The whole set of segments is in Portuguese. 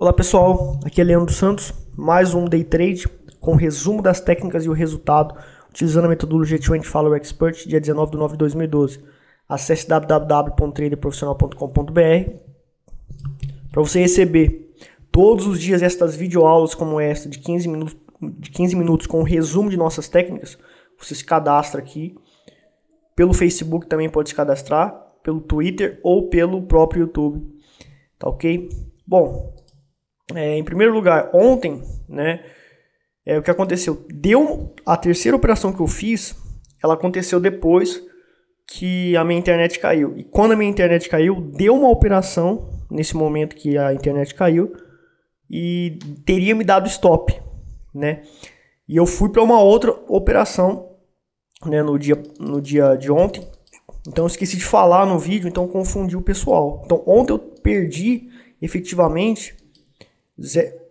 Olá pessoal, aqui é Leandro Santos, mais um Day Trade com resumo das técnicas e o resultado utilizando a metodologia 20 Follow Expert, dia 19 de nove de 2012. Acesse www.traderprofissional.com.br para você receber todos os dias estas videoaulas como esta de 15 minutos, de 15 minutos com o resumo de nossas técnicas. Você se cadastra aqui. Pelo Facebook também pode se cadastrar, pelo Twitter ou pelo próprio YouTube. Tá ok? Bom, é, em primeiro lugar, ontem, né? É, o que aconteceu? Deu a terceira operação que eu fiz, ela aconteceu depois que a minha internet caiu. E quando a minha internet caiu, deu uma operação nesse momento que a internet caiu e teria me dado stop, né? E eu fui para uma outra operação, né, no dia no dia de ontem. Então esqueci de falar no vídeo, então confundi o pessoal. Então ontem eu perdi efetivamente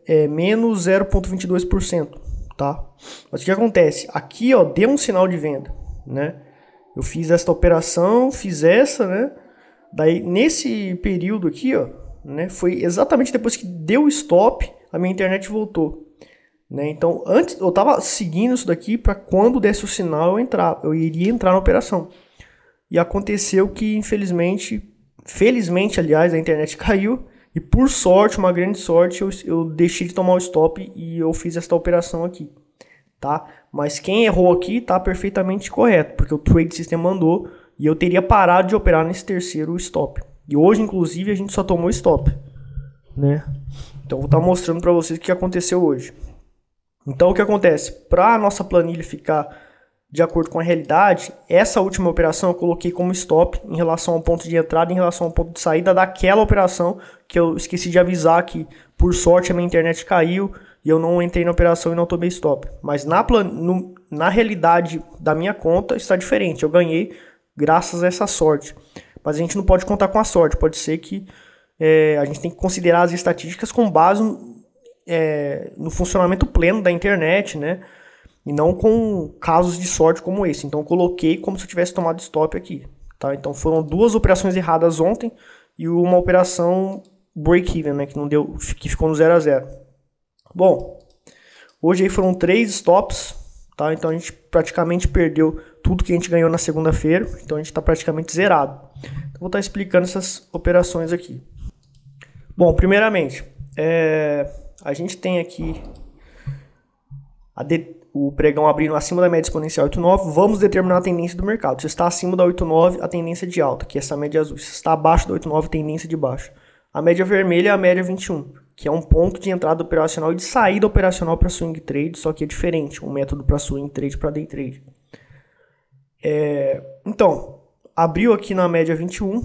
é, menos 0,22%, tá? Mas o que acontece? Aqui, ó, deu um sinal de venda, né? Eu fiz esta operação, fiz essa, né? Daí, nesse período aqui, ó, né? Foi exatamente depois que deu o stop, a minha internet voltou. Né? Então, antes eu tava seguindo isso daqui para quando desse o sinal eu entrar, eu iria entrar na operação. E aconteceu que, infelizmente, felizmente, aliás, a internet caiu e por sorte, uma grande sorte, eu, eu deixei de tomar o stop e eu fiz esta operação aqui, tá? Mas quem errou aqui tá perfeitamente correto, porque o trade system mandou e eu teria parado de operar nesse terceiro stop. E hoje, inclusive, a gente só tomou stop, né? Então, eu vou estar tá mostrando para vocês o que aconteceu hoje. Então, o que acontece? Para a nossa planilha ficar de acordo com a realidade, essa última operação eu coloquei como stop em relação ao ponto de entrada, em relação ao ponto de saída daquela operação que eu esqueci de avisar que, por sorte, a minha internet caiu e eu não entrei na operação e não tomei stop. Mas na, plan... no... na realidade da minha conta está diferente, eu ganhei graças a essa sorte. Mas a gente não pode contar com a sorte, pode ser que é... a gente tem que considerar as estatísticas com base no, é... no funcionamento pleno da internet, né? E não com casos de sorte como esse. Então eu coloquei como se eu tivesse tomado stop aqui. Tá? Então foram duas operações erradas ontem e uma operação break-even, né? Que não deu, que ficou no 0 a 0. Bom, hoje aí foram três stops, tá? Então a gente praticamente perdeu tudo que a gente ganhou na segunda-feira, então a gente está praticamente zerado. Então, vou estar tá explicando essas operações aqui. Bom, primeiramente, é, a gente tem aqui a, de, o pregão abrindo acima da média exponencial 8,9, vamos determinar a tendência do mercado. Se está acima da 8,9, a tendência é de alta, que é essa média azul. Se está abaixo da 8,9, tendência é de baixo. A média vermelha é a média 21, que é um ponto de entrada operacional e de saída operacional para swing trade, só que é diferente, um método para swing trade para day trade. É, então, abriu aqui na média 21,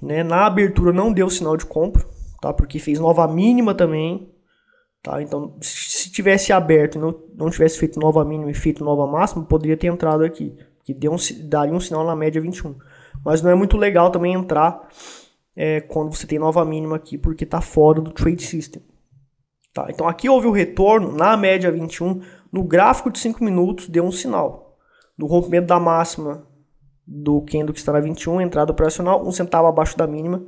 né? na abertura não deu sinal de compra, tá? porque fez nova mínima também, Tá? Então, se tivesse aberto e não, não tivesse feito nova mínima e feito nova máxima, poderia ter entrado aqui, que deu um, daria um sinal na média 21. Mas não é muito legal também entrar é, quando você tem nova mínima aqui, porque está fora do trade system. Tá? Então, aqui houve o retorno na média 21, no gráfico de 5 minutos, deu um sinal. No rompimento da máxima do candle que está na 21, entrada operacional, um centavo abaixo da mínima,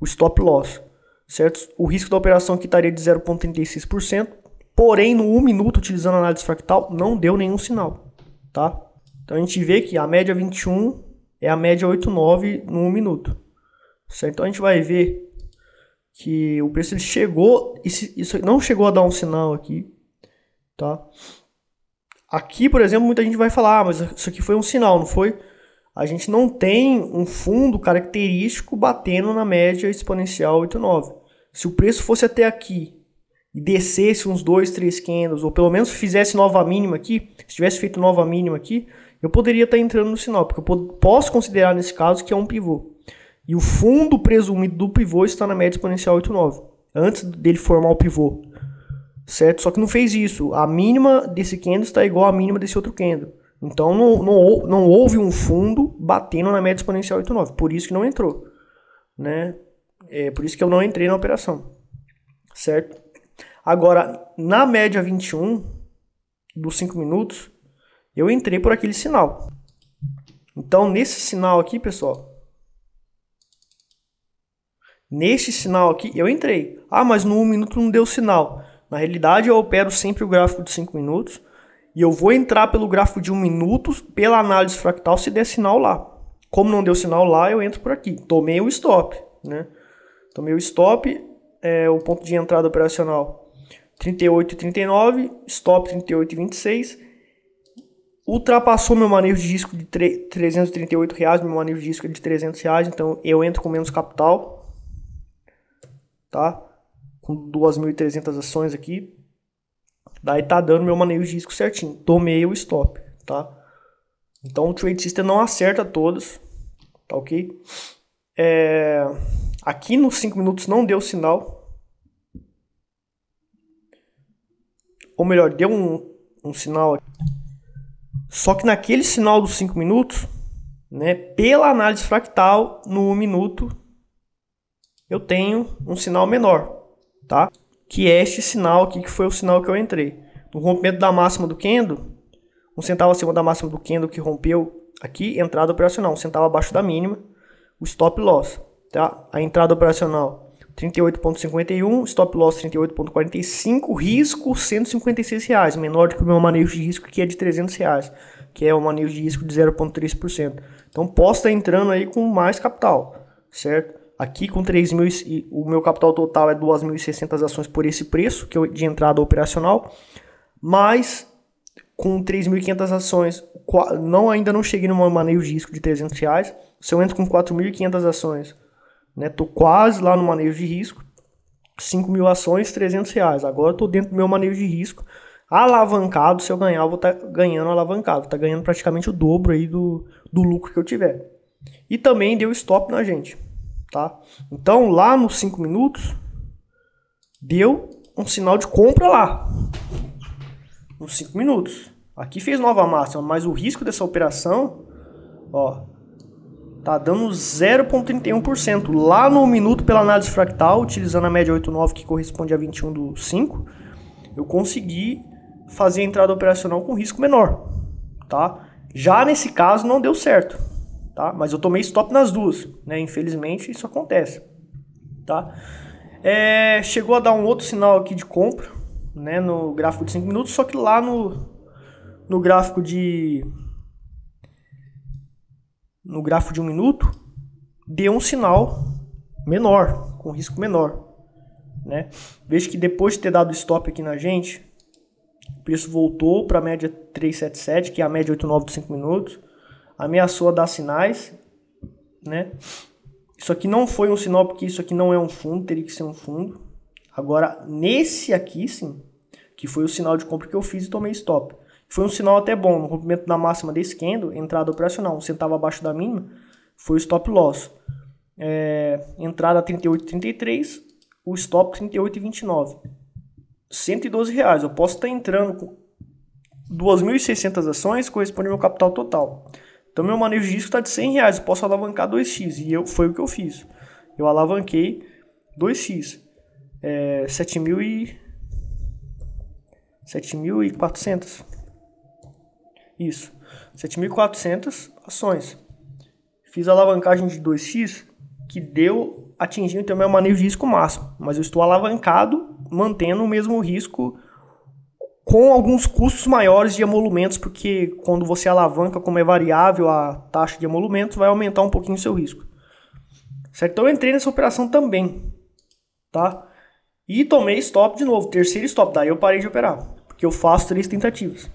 o stop loss certo? O risco da operação aqui estaria de 0,36%, porém no 1 minuto, utilizando a análise fractal, não deu nenhum sinal, tá? Então a gente vê que a média 21 é a média 8,9 no 1 minuto, certo? Então a gente vai ver que o preço ele chegou, isso não chegou a dar um sinal aqui, tá? Aqui, por exemplo, muita gente vai falar, ah, mas isso aqui foi um sinal, não foi? A gente não tem um fundo característico batendo na média exponencial 8,9 se o preço fosse até aqui e descesse uns dois, três candles, ou pelo menos fizesse nova mínima aqui, se tivesse feito nova mínima aqui, eu poderia estar entrando no sinal, porque eu posso considerar nesse caso que é um pivô. E o fundo presumido do pivô está na média exponencial 8,9, antes dele formar o pivô. Certo? Só que não fez isso. A mínima desse candle está igual à mínima desse outro candle. Então não, não, não houve um fundo batendo na média exponencial 8,9, por isso que não entrou. Né? É por isso que eu não entrei na operação, certo? Agora, na média 21 dos 5 minutos, eu entrei por aquele sinal. Então, nesse sinal aqui, pessoal, nesse sinal aqui, eu entrei. Ah, mas no 1 minuto não deu sinal. Na realidade, eu opero sempre o gráfico de 5 minutos e eu vou entrar pelo gráfico de 1 minuto pela análise fractal se der sinal lá. Como não deu sinal lá, eu entro por aqui. Tomei o stop, né? Então, meu stop é o ponto de entrada operacional 38,39, stop 38,26. Ultrapassou meu manejo de risco de 338 reais, meu manejo de risco é de 300 reais, então eu entro com menos capital, tá? Com 2.300 ações aqui. Daí tá dando meu manejo de risco certinho. Tomei o stop, tá? Então o trade system não acerta todos, tá ok? É... Aqui nos 5 minutos não deu sinal. Ou melhor, deu um, um sinal. Só que naquele sinal dos 5 minutos, né, pela análise fractal, no 1 um minuto, eu tenho um sinal menor, tá? Que é este sinal aqui, que foi o sinal que eu entrei. No rompimento da máxima do Kendo, um centavo acima da máxima do Kendo que rompeu aqui, entrada operacional, um centavo abaixo da mínima, o stop loss tá? A entrada operacional 38.51, stop loss 38.45, risco 156 reais, menor do que o meu manejo de risco que é de 300 reais, que é o manejo de risco de 0.3%. Então posso tá entrando aí com mais capital, certo? Aqui com 3 mil e o meu capital total é 2.600 ações por esse preço que é de entrada operacional, mas com 3.500 ações, não ainda não cheguei no manejo de risco de 300 reais. Se eu entro com 4.500 ações né? Tô quase lá no manejo de risco. 5 mil ações, 300 reais. Agora eu tô dentro do meu manejo de risco. Alavancado, se eu ganhar, eu vou estar tá ganhando alavancado. tá ganhando praticamente o dobro aí do, do lucro que eu tiver. E também deu stop na gente, tá? Então lá nos 5 minutos, deu um sinal de compra lá. Nos 5 minutos. Aqui fez nova máxima, mas o risco dessa operação, ó, Tá dando 0,31% lá no minuto pela análise fractal, utilizando a média 8,9 que corresponde a 21 do 5, eu consegui fazer a entrada operacional com risco menor, tá? Já nesse caso não deu certo, tá? Mas eu tomei stop nas duas, né? Infelizmente isso acontece, tá? É, chegou a dar um outro sinal aqui de compra, né? No gráfico de 5 minutos, só que lá no, no gráfico de no gráfico de um minuto deu um sinal menor, com risco menor. Né? Veja que depois de ter dado stop aqui na gente, o preço voltou para a média 377, que é a média 89 dos 5 minutos, ameaçou a dar sinais, né? Isso aqui não foi um sinal porque isso aqui não é um fundo, teria que ser um fundo. Agora, nesse aqui sim, que foi o sinal de compra que eu fiz e tomei stop. Foi um sinal até bom no cumprimento da máxima de esquendo, entrada operacional um centavo abaixo da mínima, foi o stop loss. É, entrada 38,33, o stop 38,29. 112 reais. Eu posso estar entrando com 2.600 ações, corresponde ao meu capital total. Então meu manejo de risco está de 100 reais. Eu posso alavancar 2x e eu, foi o que eu fiz. Eu alavanquei 2x. É, 7.400. Isso. 7.400 ações. Fiz a alavancagem de 2x, que deu atingindo então, o meu manejo de risco máximo, mas eu estou alavancado, mantendo o mesmo risco com alguns custos maiores de emolumentos, porque quando você alavanca, como é variável a taxa de emolumentos, vai aumentar um pouquinho o seu risco. Certo? Então eu entrei nessa operação também, tá? E tomei stop de novo, terceiro stop, daí eu parei de operar, porque eu faço três tentativas,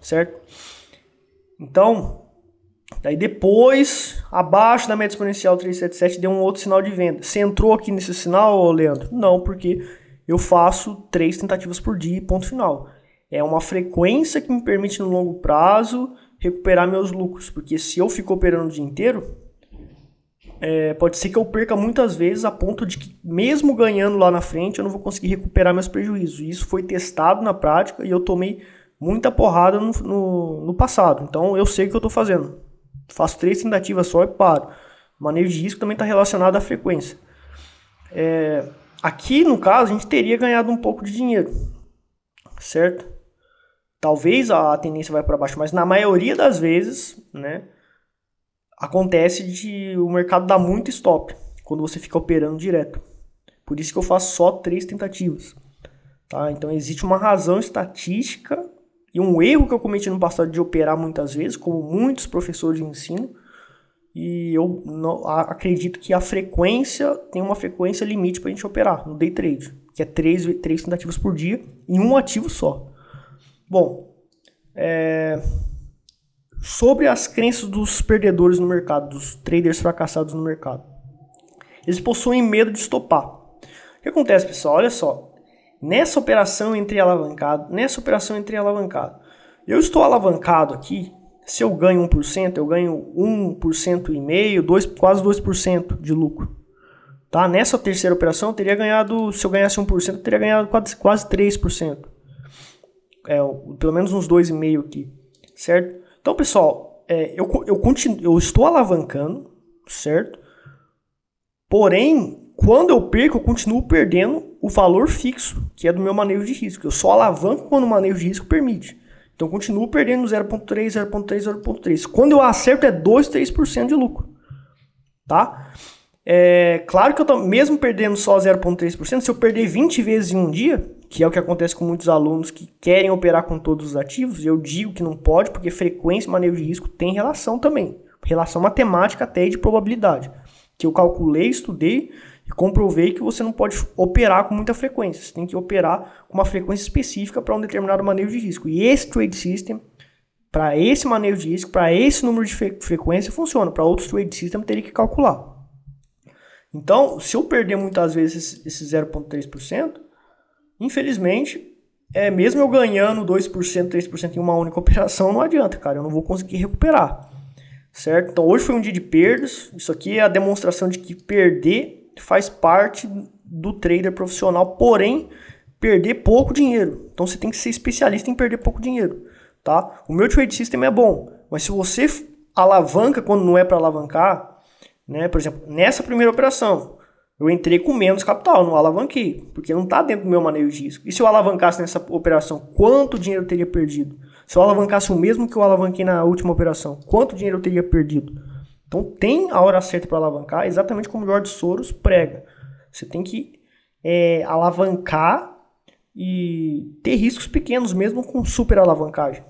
certo? Então, daí depois, abaixo da média exponencial 377, deu um outro sinal de venda. Você entrou aqui nesse sinal, Leandro? Não, porque eu faço três tentativas por dia ponto final. É uma frequência que me permite no longo prazo recuperar meus lucros, porque se eu fico operando o dia inteiro, é, pode ser que eu perca muitas vezes a ponto de que, mesmo ganhando lá na frente, eu não vou conseguir recuperar meus prejuízos. Isso foi testado na prática e eu tomei muita porrada no, no, no passado. Então eu sei o que eu estou fazendo. Faço três tentativas só e paro. O manejo de risco também está relacionado à frequência. É, aqui, no caso, a gente teria ganhado um pouco de dinheiro, certo? Talvez a tendência vai para baixo, mas na maioria das vezes, né, acontece de o mercado dar muito stop quando você fica operando direto. Por isso que eu faço só três tentativas. Tá? Então existe uma razão estatística e um erro que eu cometi no passado de operar muitas vezes, como muitos professores de ensino, e eu não, a, acredito que a frequência tem uma frequência limite para a gente operar no day trade, que é três, três tentativas por dia em um ativo só. Bom, é, sobre as crenças dos perdedores no mercado, dos traders fracassados no mercado. Eles possuem medo de estopar. O que acontece, pessoal? Olha só nessa operação entre alavancado, nessa operação entre alavancado. Eu estou alavancado aqui, se eu ganho 1%, eu ganho 1% e meio, dois quase 2% de lucro. Tá? Nessa terceira operação, eu teria ganhado, se eu ganhasse 1%, eu teria ganhado quase, quase 3%. É, pelo menos uns 2,5 aqui, certo? Então, pessoal, é, eu, eu, continuo, eu estou alavancando, certo? Porém, quando eu perco, eu continuo perdendo o valor fixo, que é do meu manejo de risco. Eu só alavanco quando o manejo de risco permite. Então, continuo perdendo 0,3, 0,3, 0,3. Quando eu acerto, é 2, 3% de lucro. Tá? É, claro que eu tô, mesmo perdendo só 0,3%, se eu perder 20 vezes em um dia, que é o que acontece com muitos alunos que querem operar com todos os ativos, eu digo que não pode, porque frequência e manejo de risco tem relação também. Relação matemática até e de probabilidade. Que eu calculei, estudei e comprovei que você não pode operar com muita frequência. Você tem que operar com uma frequência específica para um determinado manejo de risco. E esse trade system, para esse manejo de risco, para esse número de frequência, funciona. Para outros trade system, teria que calcular. Então, se eu perder muitas vezes esse 0,3%, infelizmente, é mesmo eu ganhando 2%, 3% em uma única operação, não adianta, cara. Eu não vou conseguir recuperar. Certo? Então, hoje foi um dia de perdas. Isso aqui é a demonstração de que perder faz parte do trader profissional, porém perder pouco dinheiro. Então você tem que ser especialista em perder pouco dinheiro, tá? O meu trade system é bom, mas se você alavanca quando não é para alavancar, né? Por exemplo, nessa primeira operação, eu entrei com menos capital, não alavanquei, porque não está dentro do meu manejo de risco. E se eu alavancasse nessa operação, quanto dinheiro eu teria perdido? Se eu alavancasse o mesmo que eu alavanquei na última operação, quanto dinheiro eu teria perdido? Então tem a hora certa para alavancar, exatamente como o George Soros prega. Você tem que é, alavancar e ter riscos pequenos, mesmo com super alavancagem.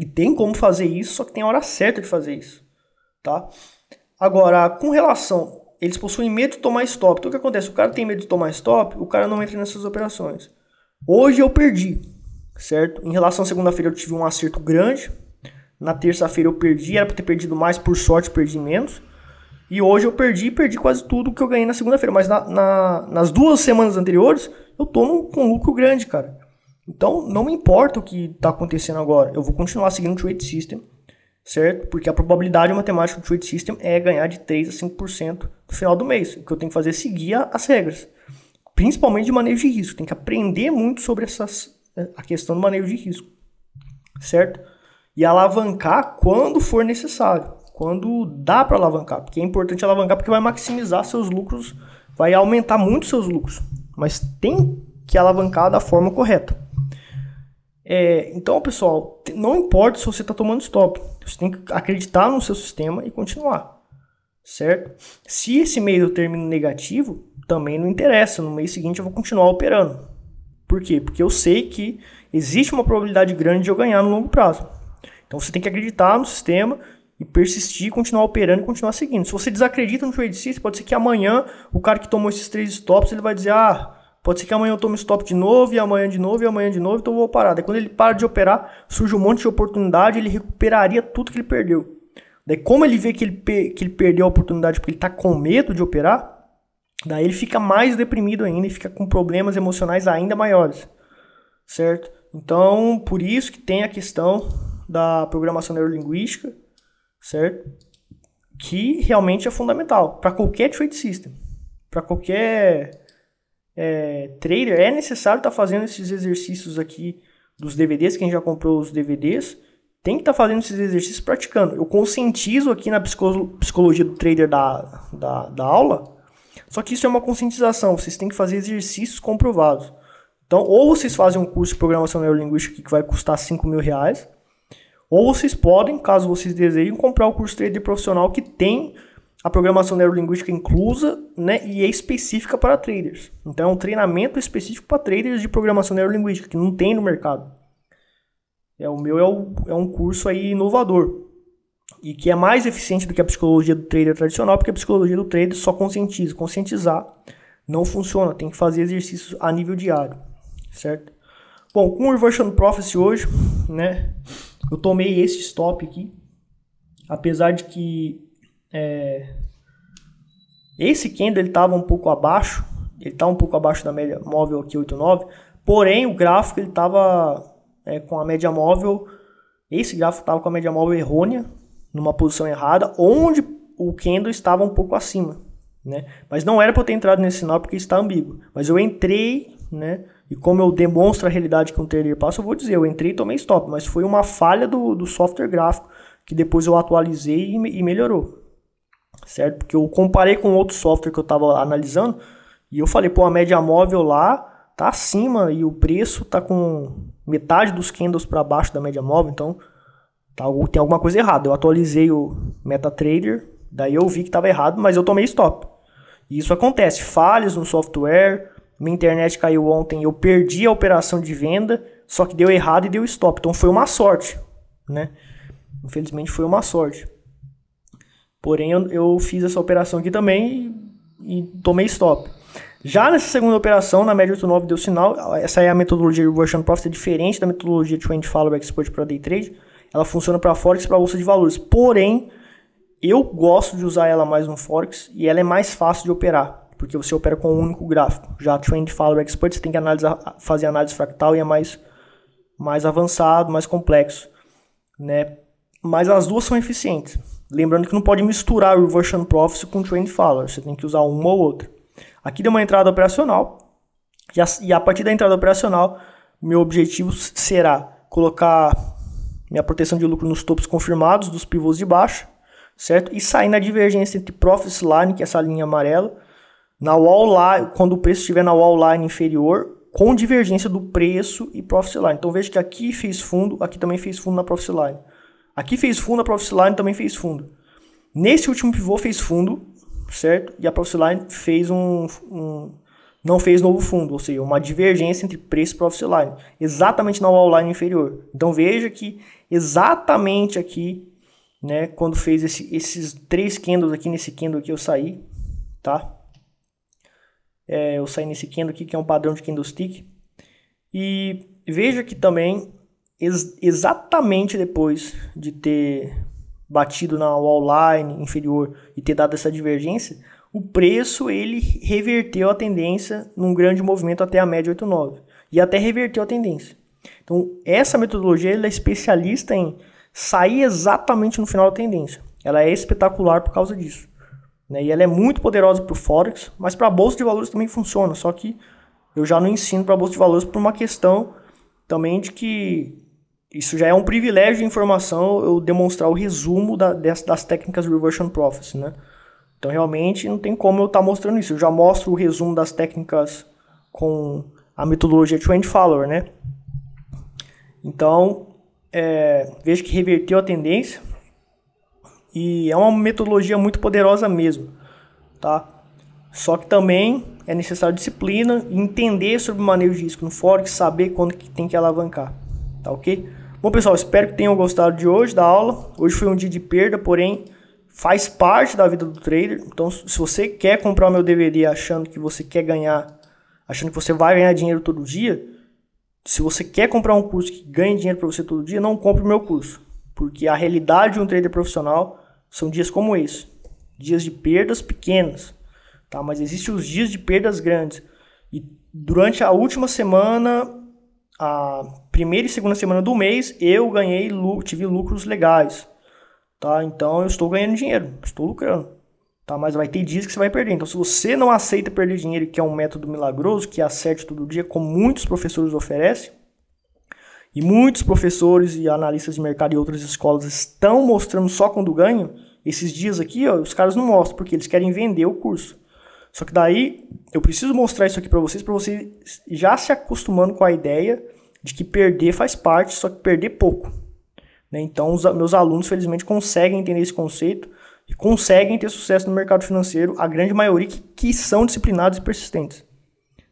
E tem como fazer isso, só que tem a hora certa de fazer isso. Tá? Agora, com relação. Eles possuem medo de tomar stop. Então o que acontece? O cara tem medo de tomar stop, o cara não entra nessas operações. Hoje eu perdi, certo? Em relação à segunda-feira eu tive um acerto grande, na terça-feira eu perdi, era para ter perdido mais, por sorte perdi menos. E hoje eu perdi, perdi quase tudo que eu ganhei na segunda-feira. Mas na, na, nas duas semanas anteriores, eu tô com um lucro grande, cara. Então, não me importa o que está acontecendo agora. Eu vou continuar seguindo o trade system, certo? Porque a probabilidade matemática do trade system é ganhar de 3% a 5% no final do mês. O que eu tenho que fazer é seguir as regras. Principalmente de manejo de risco. Tem que aprender muito sobre essas, eh, a questão do manejo de risco, certo? e alavancar quando for necessário, quando dá para alavancar, porque é importante alavancar porque vai maximizar seus lucros, vai aumentar muito seus lucros, mas tem que alavancar da forma correta. É, então, pessoal, não importa se você está tomando stop, você tem que acreditar no seu sistema e continuar, certo? Se esse mês eu termino negativo, também não interessa, no mês seguinte eu vou continuar operando. Por quê? Porque eu sei que existe uma probabilidade grande de eu ganhar no longo prazo. Então você tem que acreditar no sistema e persistir, continuar operando e continuar seguindo. Se você desacredita no trade system, pode ser que amanhã o cara que tomou esses três stops, ele vai dizer: "Ah, pode ser que amanhã eu tome stop de novo e amanhã de novo e amanhã de novo, então eu vou parar". Daí quando ele para de operar, surge um monte de oportunidade, ele recuperaria tudo que ele perdeu. Daí como ele vê que ele, que ele perdeu a oportunidade porque ele está com medo de operar, daí ele fica mais deprimido ainda e fica com problemas emocionais ainda maiores. Certo? Então, por isso que tem a questão da programação neurolinguística, certo? Que realmente é fundamental para qualquer trade system, para qualquer é, trader é necessário estar tá fazendo esses exercícios aqui dos DVDs. Quem já comprou os DVDs tem que estar tá fazendo esses exercícios praticando. Eu conscientizo aqui na psicologia do trader da, da, da aula, só que isso é uma conscientização. Vocês têm que fazer exercícios comprovados. Então, ou vocês fazem um curso de programação neurolinguística que vai custar 5 mil reais, ou vocês podem, caso vocês desejem, comprar o curso trader profissional que tem a programação neurolinguística inclusa né, e é específica para traders. Então, é um treinamento específico para traders de programação neurolinguística, que não tem no mercado. É, o meu é, o, é um curso aí inovador e que é mais eficiente do que a psicologia do trader tradicional, porque a psicologia do trader só conscientiza. Conscientizar não funciona, tem que fazer exercícios a nível diário, certo? Bom, com o Reversion Prophecy hoje, né? Eu tomei esse stop aqui, apesar de que é, esse candle ele estava um pouco abaixo, ele está um pouco abaixo da média móvel aqui 89, porém o gráfico ele estava é, com a média móvel, esse gráfico estava com a média móvel errônea, numa posição errada, onde o candle estava um pouco acima, né? Mas não era para eu ter entrado nesse sinal porque está ambíguo, mas eu entrei, né? e como eu demonstro a realidade que um trader passa, eu vou dizer, eu entrei e tomei stop, mas foi uma falha do, do software gráfico que depois eu atualizei e, e melhorou. Certo? Porque eu comparei com outro software que eu estava analisando e eu falei, pô, a média móvel lá tá acima e o preço tá com metade dos candles para baixo da média móvel, então tá, tem alguma coisa errada. Eu atualizei o MetaTrader, daí eu vi que estava errado, mas eu tomei stop. E isso acontece, falhas no software, minha internet caiu ontem, eu perdi a operação de venda, só que deu errado e deu stop. Então foi uma sorte, né? Infelizmente foi uma sorte. Porém, eu, fiz essa operação aqui também e, tomei stop. Já nessa segunda operação, na média 89 deu sinal. Essa é a metodologia de Russian Profits, é diferente da metodologia de Trend Follow Expert para Day Trade. Ela funciona para Forex e para Bolsa de Valores. Porém, eu gosto de usar ela mais no Forex e ela é mais fácil de operar porque você opera com um único gráfico. Já a Trend Follower Expert, você tem que analisar, fazer análise fractal e é mais, mais avançado, mais complexo. Né? Mas as duas são eficientes. Lembrando que não pode misturar o Reversion Prophecy com o Trend Follower, você tem que usar uma ou outra. Aqui deu uma entrada operacional, e a, e a partir da entrada operacional, meu objetivo será colocar minha proteção de lucro nos topos confirmados dos pivôs de baixo, certo? E sair na divergência entre Profit Line, que é essa linha amarela, na wall line, quando o preço estiver na wall line inferior, com divergência do preço e profit line. Então veja que aqui fez fundo, aqui também fez fundo na profit line. Aqui fez fundo, a profit line também fez fundo. Nesse último pivô fez fundo, certo? E a profit line fez um, um não fez novo fundo, ou seja, uma divergência entre preço e profit line, exatamente na wall line inferior. Então veja que exatamente aqui, né, quando fez esse, esses três candles aqui nesse candle que eu saí, tá? É, eu saí nesse Kendo aqui, que é um padrão de stick E veja que também, ex exatamente depois de ter batido na wall line inferior e ter dado essa divergência, o preço ele reverteu a tendência num grande movimento até a média 89 e até reverteu a tendência. Então, essa metodologia ela é especialista em sair exatamente no final da tendência. Ela é espetacular por causa disso. Né? E ela é muito poderosa para o Forex, mas para a Bolsa de Valores também funciona. Só que eu já não ensino para a Bolsa de Valores por uma questão também de que isso já é um privilégio de informação eu demonstrar o resumo da, das, das técnicas Reversion Prophecy, né? Então, realmente, não tem como eu estar tá mostrando isso. Eu já mostro o resumo das técnicas com a metodologia Trend Follower, né? Então, é, vejo que reverteu a tendência, e é uma metodologia muito poderosa mesmo, tá? Só que também é necessário disciplina entender sobre o manejo de risco no Forex, saber quando que tem que alavancar, tá ok? Bom, pessoal, espero que tenham gostado de hoje da aula. Hoje foi um dia de perda, porém faz parte da vida do trader. Então, se você quer comprar o meu DVD achando que você quer ganhar, achando que você vai ganhar dinheiro todo dia, se você quer comprar um curso que ganhe dinheiro para você todo dia, não compre o meu curso, porque a realidade de um trader profissional são dias como esse, dias de perdas pequenas, tá? Mas existem os dias de perdas grandes. E durante a última semana, a primeira e segunda semana do mês, eu ganhei, tive lucros legais, tá? Então eu estou ganhando dinheiro, estou lucrando. Tá, mas vai ter dias que você vai perder. Então, se você não aceita perder dinheiro, que é um método milagroso, que acerte todo dia, como muitos professores oferecem, e muitos professores e analistas de mercado e outras escolas estão mostrando só quando ganham, esses dias aqui, ó, os caras não mostram, porque eles querem vender o curso. Só que daí eu preciso mostrar isso aqui para vocês, para vocês já se acostumando com a ideia de que perder faz parte, só que perder pouco. Né? Então, os, meus alunos, felizmente, conseguem entender esse conceito e conseguem ter sucesso no mercado financeiro, a grande maioria que, que são disciplinados e persistentes.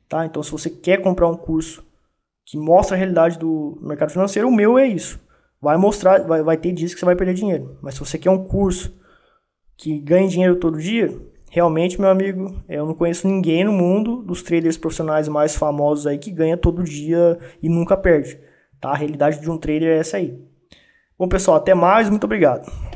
Tá? Então, se você quer comprar um curso que mostra a realidade do mercado financeiro, o meu é isso. Vai mostrar, vai, vai ter dias que você vai perder dinheiro. Mas se você quer um curso que ganhe dinheiro todo dia, realmente, meu amigo, eu não conheço ninguém no mundo dos traders profissionais mais famosos aí que ganha todo dia e nunca perde. Tá? A realidade de um trader é essa aí. Bom, pessoal, até mais. Muito obrigado.